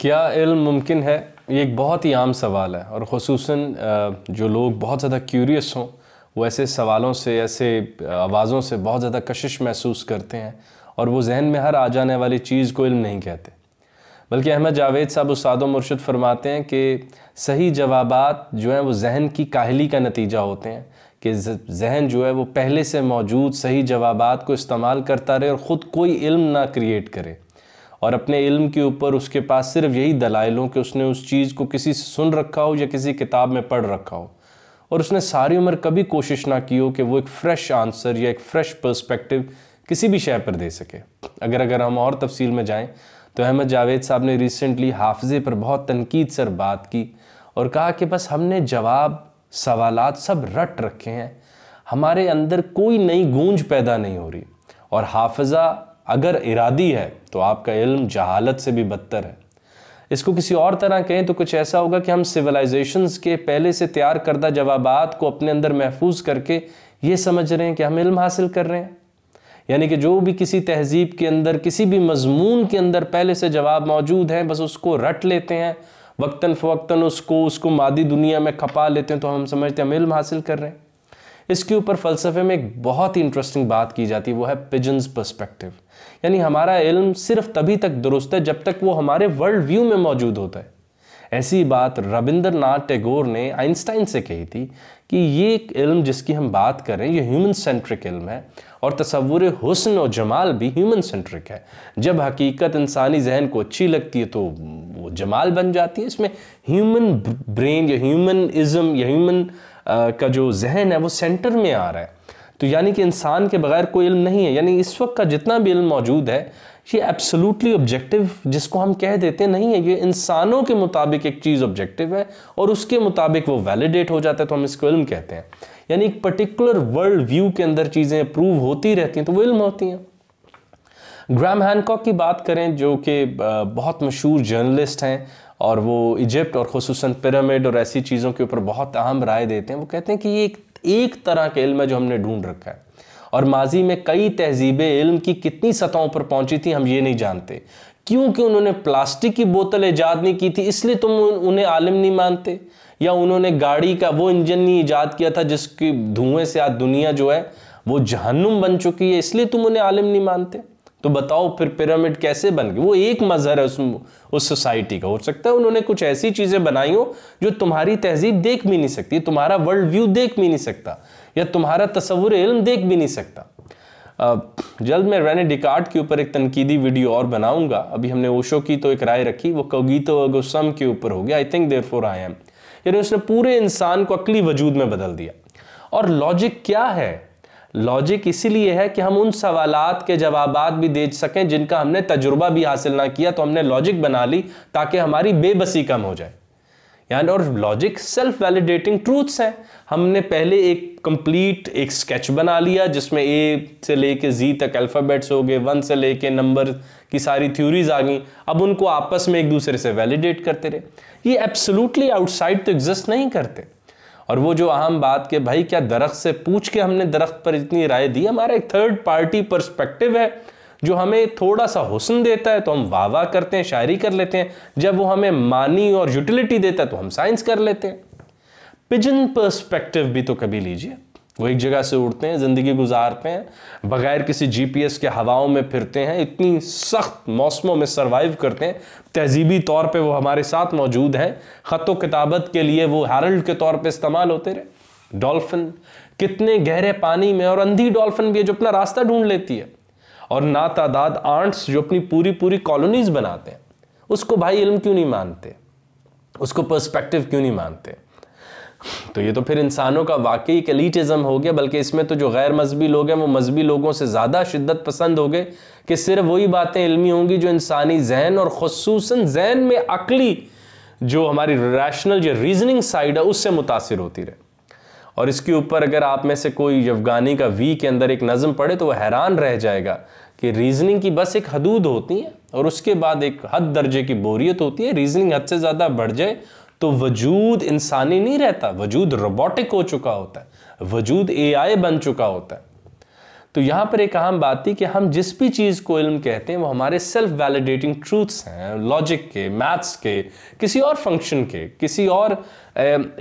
क्या इल्म मुमकिन है ये एक बहुत ही आम सवाल है और खसूस जो लोग बहुत ज़्यादा क्यूरियस हों वो ऐसे सवालों से ऐसे आवाज़ों से बहुत ज़्यादा कशिश महसूस करते हैं और वो जहन में हर आ जाने वाली चीज़ को इल्म नहीं कहते बल्कि अहमद जावेद साहब उसाद मुर्शद फरमाते हैं कि सही जवाब जो हैं वो जहन की काहली का नतीजा होते हैं कि जहन जो है वो पहले से मौजूद सही जवाब को इस्तेमाल करता रहे और ख़ुद कोई इल्म ना क्रिएट करे और अपने इल्म के ऊपर उसके पास सिर्फ यही दलाइल हो कि उसने उस चीज़ को किसी से सुन रखा हो या किसी किताब में पढ़ रखा हो और उसने सारी उम्र कभी कोशिश ना की हो कि वो एक फ़्रेश आंसर या एक फ़्रेश पर्सपेक्टिव किसी भी शय पर दे सके अगर अगर हम और तफसील में जाएँ तो अहमद जावेद साहब ने रिसेंटली हाफजे पर बहुत तनकीद सर बात की और कहा कि बस हमने जवाब सवाल सब रट रखे हैं हमारे अंदर कोई नई गूंज पैदा नहीं हो रही और हाफजा अगर इरादी है तो आपका इल्म जहालत से भी बदतर है इसको किसी और तरह कहें तो कुछ ऐसा होगा कि हम सिविलाइजेशंस के पहले से तैयार करदा जवाब को अपने अंदर महफूज करके ये समझ रहे हैं कि हम इल्म हासिल कर रहे हैं यानी कि जो भी किसी तहजीब के अंदर किसी भी मजमून के अंदर पहले से जवाब मौजूद हैं बस उसको रट लेते हैं वक्ता फ़वक्ता उसको उसको मादी दुनिया में खपा लेते हैं तो हम समझते हैं हम इल्म हासिल कर रहे हैं इसके ऊपर फ़लसफ़े में एक बहुत ही इंटरेस्टिंग बात की जाती है वो है पिजन्स पर्सपेक्टिव यानी हमारा इल्म सिर्फ तभी तक दुरुस्त है जब तक वो हमारे वर्ल्ड व्यू में मौजूद होता है ऐसी बात नाथ टैगोर ने आइंस्टाइन से कही थी कि ये एक इल्म जिसकी हम बात कर रहे हैं ये ह्यूमन सेंट्रिक इल्म है और तस्वुर हुसन और जमाल भी ह्यूमन सेंट्रिक है जब हकीकत इंसानी जहन को अच्छी लगती है तो वो जमाल बन जाती है इसमें ह्यूमन ब्रेन या ह्यूमन इज़म या ह्यूमन का जो जहन है वो सेंटर में आ रहा है तो यानी कि इंसान के बगैर कोई इल्म नहीं है यानी इस वक्त का जितना भी इल्म मौजूद है ये एब्सोलूटली ऑब्जेक्टिव जिसको हम कह देते नहीं है ये इंसानों के मुताबिक एक चीज़ ऑब्जेक्टिव है और उसके मुताबिक वो वैलिडेट हो जाता है तो हम इसको इल्म कहते हैं यानी एक पर्टिकुलर वर्ल्ड व्यू के अंदर चीज़ें प्रूव होती रहती हैं तो वो इल्म होती हैं ग्राम हैनकॉक की बात करें जो कि बहुत मशहूर जर्नलिस्ट हैं और वो इजिप्ट और खसूस पिरामिड और ऐसी चीज़ों के ऊपर बहुत अहम राय देते हैं वो कहते हैं कि ये एक, एक तरह का इल्म है जो हमने ढूंढ रखा है और माजी में कई तहजीबें इल्म की कितनी सतहों पर पहुंची थी हम ये नहीं जानते क्योंकि उन्होंने प्लास्टिक की बोतल ईजाद नहीं की थी इसलिए तुम उन्हें आलिम नहीं मानते या उन्होंने गाड़ी का वो इंजन नहीं ईजाद किया था जिसकी धुएं से आज दुनिया जो है वो जहन्नुम बन चुकी है इसलिए तुम उन्हें आलिम नहीं मानते तो बताओ फिर पिरामिड कैसे बन गए वो एक मजहर है उस उस सोसाइटी का हो सकता है उन्होंने कुछ ऐसी चीज़ें बनाई हो जो तुम्हारी तहजीब देख भी नहीं सकती तुम्हारा वर्ल्ड व्यू देख भी नहीं सकता या तुम्हारा तस्वुर इल्म देख भी नहीं सकता जल्द मैं रैने डिकार्ड के ऊपर एक तनकीदी वीडियो और बनाऊंगा अभी हमने ओशो की तो एक राय रखी वो कौगीतो अगोसम के ऊपर हो गया I think therefore I am यानी उसने पूरे इंसान को अकली वजूद में बदल दिया और लॉजिक क्या है लॉजिक इसीलिए है कि हम उन सवाल के जवाब भी दे सकें जिनका हमने तजुर्बा भी हासिल ना किया तो हमने लॉजिक बना ली ताकि हमारी बेबसी कम हो जाए यानी और लॉजिक सेल्फ वैलिडेटिंग ट्रूथ्स हैं हमने पहले एक कंप्लीट एक स्केच बना लिया जिसमें ए से लेके जी तक अल्फ़ाबेट्स हो गए वन से लेके नंबर की सारी थ्योरीज आ गई अब उनको आपस में एक दूसरे से वैलिडेट करते रहे ये एब्सोलूटली आउटसाइड तो एग्जिस्ट नहीं करते और वो जो अहम बात के भाई क्या दरख्त से पूछ के हमने दरख्त पर इतनी राय दी हमारा एक थर्ड पार्टी परस्पेक्टिव है जो हमें थोड़ा सा हुसन देता है तो हम वाह वाह करते हैं शायरी कर लेते हैं जब वो हमें मानी और यूटिलिटी देता है तो हम साइंस कर लेते हैं पिजन पर्सपेक्टिव भी तो कभी लीजिए वो एक जगह से उठते हैं ज़िंदगी गुजारते हैं बगैर किसी जीपीएस के हवाओं में फिरते हैं इतनी सख्त मौसमों में सरवाइव करते हैं तहजीबी तौर पे वो हमारे साथ मौजूद हैं व किताबत के लिए वो हैरल्ड के तौर पे इस्तेमाल होते रहे डॉल्फिन कितने गहरे पानी में और अंधी डॉल्फिन भी है जो अपना रास्ता ढूंढ लेती है और ना तादाद आर्ट्स जो अपनी पूरी पूरी कॉलोनीज़ बनाते हैं उसको भाई इल्म क्यों नहीं मानते उसको पर्सपेक्टिव क्यों नहीं मानते तो ये तो फिर इंसानों का वाकई कलीटिज़म हो गया बल्कि इसमें तो जो गैर मजहबी लोग हैं वो मजहबी लोगों से ज़्यादा शिद्दत पसंद हो गए कि सिर्फ वही बातें इलमी होंगी जो इंसानी जहन और खसूस जहन में अकली जो हमारी रैशनल जो रीजनिंग साइड है उससे मुतासर होती रहे और इसके ऊपर अगर आप में से कोई अफगानी का वी के अंदर एक नज़म पढ़े तो वह हैरान रह जाएगा कि रीजनिंग की बस एक हदूद होती है और उसके बाद एक हद दर्जे की बोरियत होती है रीजनिंग हद से ज़्यादा बढ़ जाए तो वजूद इंसानी नहीं रहता वजूद रोबोटिक हो चुका होता है वजूद एआई बन चुका होता है तो यहाँ पर एक अहम बात थी कि हम जिस भी चीज़ को इल्म कहते हैं वो हमारे सेल्फ वैलिडेटिंग ट्रूथ्स हैं लॉजिक के मैथ्स के किसी और फंक्शन के किसी और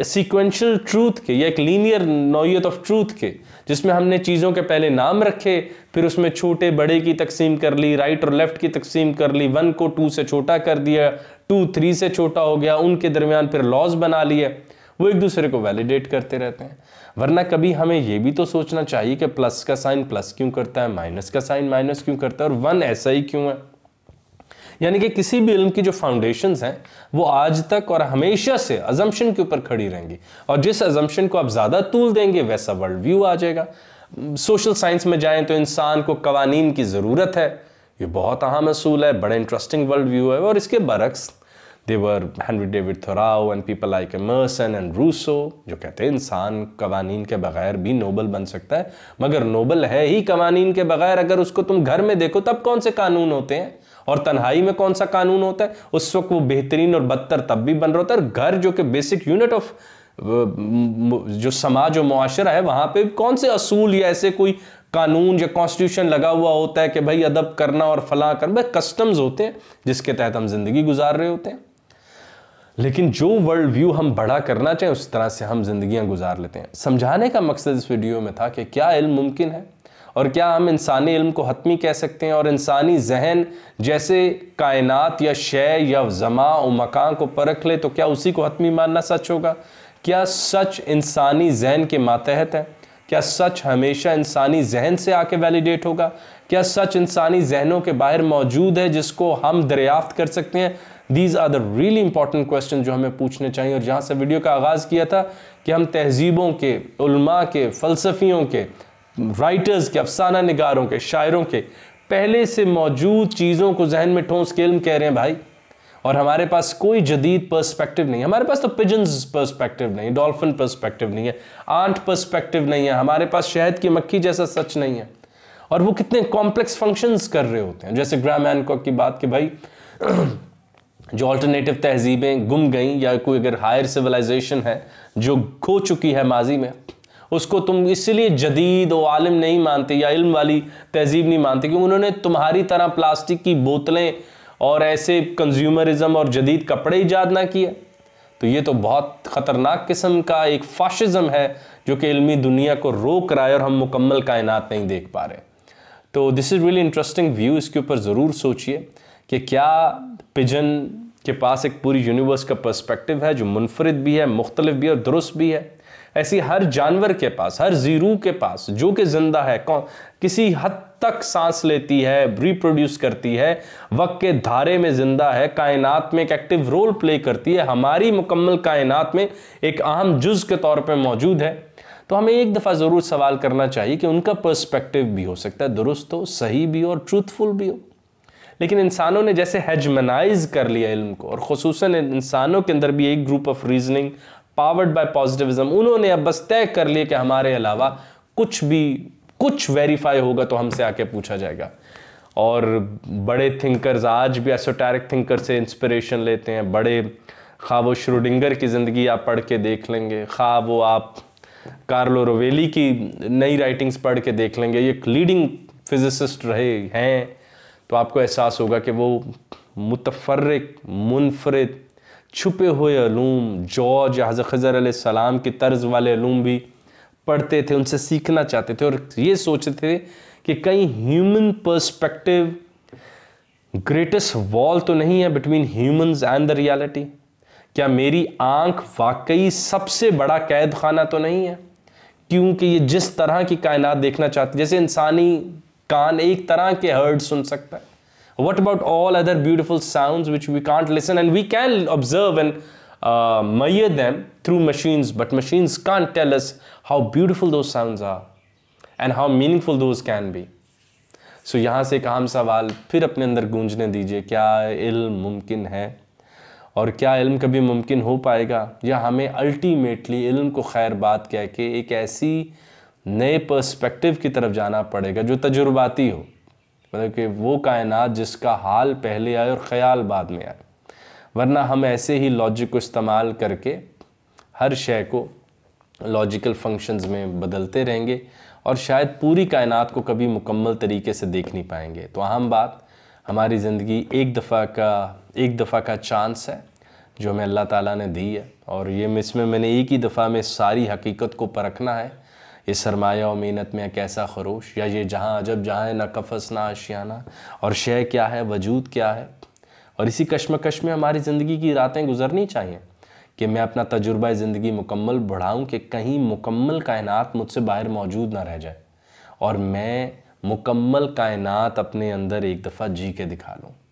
सीक्वेंशियल ट्रूथ के या एक लीनियर नौीयत ऑफ ट्रूथ के जिसमें हमने चीज़ों के पहले नाम रखे फिर उसमें छोटे बड़े की तकसीम कर ली राइट और लेफ़्ट की तकसीम कर ली वन को टू से छोटा कर दिया टू थ्री से छोटा हो गया उनके दरमियान फिर लॉज बना लिए वो एक दूसरे को वैलिडेट करते रहते हैं वरना कभी हमें ये भी तो सोचना चाहिए कि प्लस का साइन प्लस क्यों करता है माइनस का साइन माइनस क्यों करता है और वन ऐसा ही क्यों है यानी कि किसी भी इल्म की जो फाउंडेशन हैं वो आज तक और हमेशा से अजम्पन के ऊपर खड़ी रहेंगी और जिस अजम्पन को आप ज़्यादा तूल देंगे वैसा वर्ल्ड व्यू आ जाएगा सोशल साइंस में जाएं तो इंसान को कवानीन की ज़रूरत है ये बहुत अहम असूल है बड़ा इंटरेस्टिंग वर्ल्ड व्यू है और इसके बरक्स they were Henry David Thoreau and people like Emerson and Rousseau जो कहते हैं इंसान कवानीन के बगैर भी नोबल बन सकता है मगर नोबल है ही कवानीन के बगैर अगर उसको तुम घर में देखो तब कौन से कानून होते हैं और तन्हाई में कौन सा कानून होता है उस वक्त वो बेहतरीन और बदतर तब भी बन रहा होता है और घर जो कि बेसिक यूनिट ऑफ जो समाज और मुआशरा है वहाँ पे कौन से असूल या ऐसे कोई कानून या कॉन्स्टिट्यूशन लगा हुआ होता है कि भाई अदब करना और फला करना कस्टम्स होते हैं जिसके तहत हम जिंदगी गुजार रहे होते हैं लेकिन जो वर्ल्ड व्यू हम बड़ा करना चाहें उस तरह से हम जिंदगियां गुजार लेते हैं समझाने का मकसद इस वीडियो में था कि क्या इल्म मुमकिन है और क्या हम इंसानी इल्म को हतमी कह सकते हैं और इंसानी जहन जैसे कायनात या शय या जमा व मकान को परख ले तो क्या उसी को हतमी मानना सच होगा क्या सच इंसानी जहन के मातहत है क्या सच हमेशा इंसानी जहन से आके वैलिडेट होगा क्या सच इंसानी जहनों के बाहर मौजूद है जिसको हम दरियाफ्त कर सकते हैं these are the really important question जो हमें पूछने चाहिए और जहाँ से वीडियो का आगाज़ किया था कि हम तहजीबों के उलमा के फ़लसफ़ियों के राइटर्स के अफसाना नगारों के शायरों के पहले से मौजूद चीज़ों को जहन में ठोंस के इल्म कह रहे हैं भाई और हमारे पास कोई जदीद पर्सपेक्टिव नहीं हमारे पास तो पिजन्स पर्सपेक्टिव नहीं डॉल्फिन पर्सपेक्टिव नहीं है आंट पर्सपेक्टिव नहीं है हमारे पास शहद की मक्खी जैसा सच नहीं है और वो कितने कॉम्प्लेक्स फंक्शंस कर रहे होते हैं जैसे ग्राम एनकॉक की बात कि भाई जो अल्टरनेटिव तहजीबें गुम गई या कोई अगर हायर सिविलाइजेशन है जो खो चुकी है माजी में उसको तुम इसलिए जदीद व आलम नहीं मानते या इल्म वाली तहजीब नहीं मानते क्योंकि उन्होंने तुम्हारी तरह प्लास्टिक की बोतलें और ऐसे कंज्यूमरिज्म और जदीद कपड़े ईजाद ना किए तो ये तो बहुत ख़तरनाक किस्म का एक फाशिज़म है जो कि इल्मी दुनिया को रोक रहा है और हम मुकम्मल कायनात नहीं देख पा रहे तो this is really interesting view इसके ऊपर ज़रूर सोचिए कि क्या पिजन के पास एक पूरी यूनिवर्स का पर्सपेक्टिव है जो मुनफरद भी है मुख्तलिफ भी है और दुरुस्त भी है ऐसी हर जानवर के पास हर जीरू के पास जो कि जिंदा है कौन किसी हद तक सांस लेती है रिप्रोड्यूस करती है वक्त के धारे में जिंदा है कायनात में एक एक्टिव रोल प्ले करती है हमारी मुकम्मल कायनात में एक अहम जुज के तौर पर मौजूद है तो हमें एक दफ़ा ज़रूर सवाल करना चाहिए कि उनका पर्सपेक्टिव भी हो सकता है दुरुस्त हो सही भी हो और ट्रूथफुल भी हो लेकिन इंसानों ने जैसे हेजमनाइज कर लिया इल्म को और खसूस इंसानों के अंदर भी एक group of reasoning powered by positivism उन्होंने अब बस तय कर लिया कि हमारे अलावा कुछ भी कुछ वेरीफाई होगा तो हमसे आके पूछा जाएगा और बड़े थिंकर्स आज भी एसोटैरिक थिंकर से इंस्पिरेशन लेते हैं बड़े खा वो श्रोडिंगर की ज़िंदगी आप पढ़ के देख लेंगे खा वो आप कार्लो रोवेली की नई राइटिंग्स पढ़ के देख लेंगे ये एक लीडिंग फिजिसिस्ट रहे हैं तो आपको एहसास होगा कि वो मुतफरक मुनफरद छुपे हुए अलूम जॉर्ज हज़र खज़र सलाम के तर्ज वाले अलूम भी पढ़ते थे उनसे सीखना चाहते थे और ये सोचते थे कि कहीं ह्यूमन पर्सपेक्टिव ग्रेटेस्ट वॉल तो नहीं है between humans and the reality क्या मेरी आंख वाकई सबसे बड़ा कैद खाना तो नहीं है क्योंकि ये जिस तरह की कायनात देखना चाहती जैसे इंसानी कान एक तरह के हर्ड सुन सकता है what about all other beautiful sound which we can't listen and we can observe and measure them through machines but machines can't tell us how beautiful those sound are and how meaningful those can be so यहाँ से एक आम सवाल फिर अपने अंदर गूंजने दीजिए क्या इल्म मुमकिन है और क्या इल्म कभी मुमकिन हो पाएगा या हमें अल्टीमेटली इल्म को खैर बात कह के एक ऐसी नए पर्सपेक्टिव की तरफ जाना पड़ेगा जो तजुर्बाती हो मतलब कि वो कायनात जिसका हाल पहले आए और ख्याल बाद में आए वरना हम ऐसे ही लॉजिक को इस्तेमाल करके हर शय को लॉजिकल फंक्शंस में बदलते रहेंगे और शायद पूरी कायनात को कभी मुकम्मल तरीके से देख नहीं पाएंगे तो अहम बात हमारी ज़िंदगी एक दफ़ा का एक दफ़ा का चांस है जो हमें अल्लाह ताला ने दी है और ये इसमें मैंने एक ही दफ़ा में सारी हकीकत को परखना है ये सरमाया और मेहनत में कैसा खरोश या ये जहाँ अजब जहाँ है ना कफस ना आशियाना और शय क्या है वजूद क्या है और इसी कश्मकश में हमारी ज़िंदगी की रातें गुजरनी चाहिए कि मैं अपना तजुर्बा ज़िंदगी मुकम्मल बढ़ाऊँ कि कहीं मुकम्मल कायनात मुझसे बाहर मौजूद ना रह जाए और मैं मुकम्मल कायनात अपने अंदर एक दफ़ा जी के दिखा लूँ